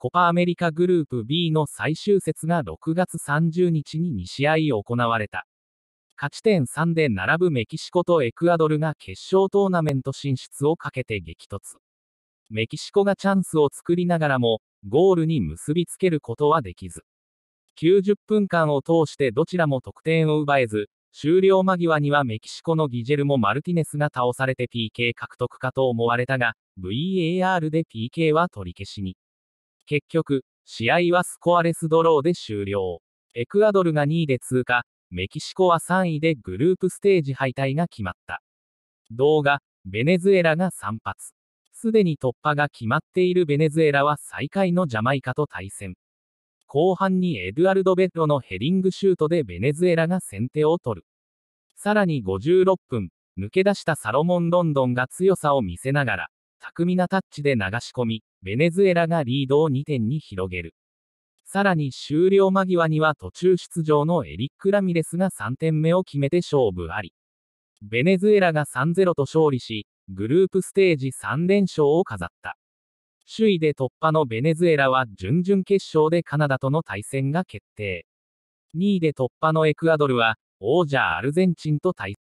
コパアメリカグループ B の最終節が6月30日に2試合行われた。勝ち点3で並ぶメキシコとエクアドルが決勝トーナメント進出をかけて激突。メキシコがチャンスを作りながらも、ゴールに結びつけることはできず。90分間を通してどちらも得点を奪えず、終了間際にはメキシコのギジェルモ・マルティネスが倒されて PK 獲得かと思われたが、VAR で PK は取り消しに。結局、試合はスコアレスドローで終了。エクアドルが2位で通過、メキシコは3位でグループステージ敗退が決まった。動画、ベネズエラが3発。すでに突破が決まっているベネズエラは最下位のジャマイカと対戦。後半にエドゥアルド・ベッロのヘディングシュートでベネズエラが先手を取る。さらに56分、抜け出したサロモン・ロンドンが強さを見せながら、巧みなタッチで流し込み、ベネズエラがリードを2点に広げる。さらに終了間際には途中出場のエリック・ラミレスが3点目を決めて勝負あり。ベネズエラが3-0と勝利し、グループステージ3連勝を飾った。首位で突破のベネズエラは準々決勝でカナダとの対戦が決定。2位で突破のエクアドルは、王者アルゼンチンと対戦。